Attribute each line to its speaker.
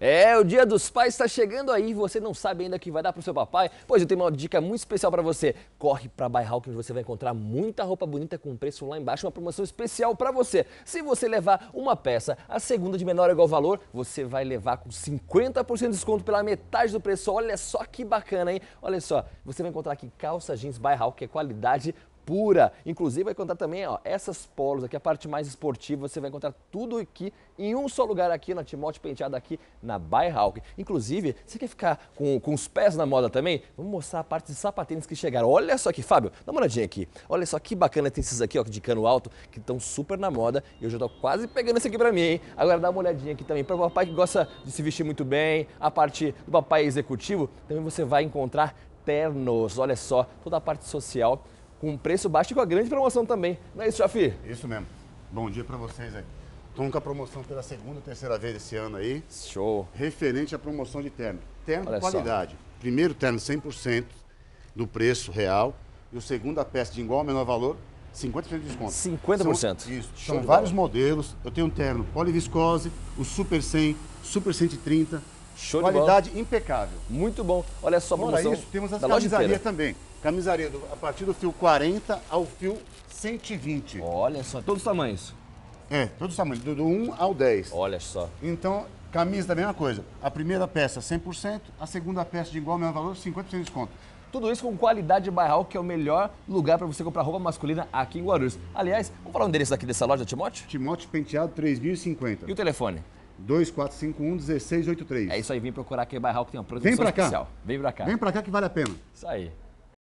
Speaker 1: É, o Dia dos Pais está chegando aí e você não sabe ainda o que vai dar para o seu papai? Pois eu tenho uma dica muito especial para você. Corre para a Buy onde você vai encontrar muita roupa bonita com preço lá embaixo, uma promoção especial para você. Se você levar uma peça, a segunda de menor ou igual valor, você vai levar com 50% de desconto pela metade do preço. Olha só que bacana, hein? Olha só, você vai encontrar aqui calça jeans Buy que é qualidade pura. Inclusive vai encontrar também ó, essas polos aqui, a parte mais esportiva, você vai encontrar tudo aqui em um só lugar aqui na Timote Penteado aqui na Bayhawk. Inclusive, você quer ficar com, com os pés na moda também? Vamos mostrar a parte de sapatênis que chegaram. Olha só aqui, Fábio, dá uma olhadinha aqui. Olha só que bacana tem esses aqui ó, de cano alto que estão super na moda e eu já tô quase pegando esse aqui pra mim, hein? Agora dá uma olhadinha aqui também para o papai que gosta de se vestir muito bem, a parte do papai executivo, também você vai encontrar ternos, olha só, toda a parte social com preço baixo e com a grande promoção também. Não é isso, Jafi? Isso mesmo. Bom dia para vocês aí. Estamos com a promoção
Speaker 2: pela segunda ou terceira vez esse ano aí. Show. Referente à promoção de terno. Terno Olha qualidade. Só. Primeiro terno 100% do preço real e o segundo a peça de igual ou menor valor, 50% de desconto. 50%. São, isso. Show São vários modelos. Eu tenho um terno poliviscose, o Super 100, Super 130, Show Qualidade impecável. Muito bom. Olha só, Fora isso, temos as camisarias também. Camisaria do, a partir do fio 40 ao fio 120. Olha só, todos os tamanhos. É, todos os tamanhos, do, do 1 ao
Speaker 1: 10. Olha só.
Speaker 2: Então, camisa da mesma coisa. A primeira peça 100%, a segunda peça
Speaker 1: de igual mesmo valor, 50% de desconto. Tudo isso com qualidade Barral, que é o melhor lugar para você comprar roupa masculina aqui em Guarulhos. Aliás, vamos falar o endereço aqui dessa loja, Timote? Timote Penteado 3050. E o telefone? 2451 1683. É isso aí, vem procurar aqui é bairro que tem uma produção Vem cá. Especial.
Speaker 2: Vem pra cá. Vem pra
Speaker 1: cá que vale a pena.
Speaker 2: Isso aí.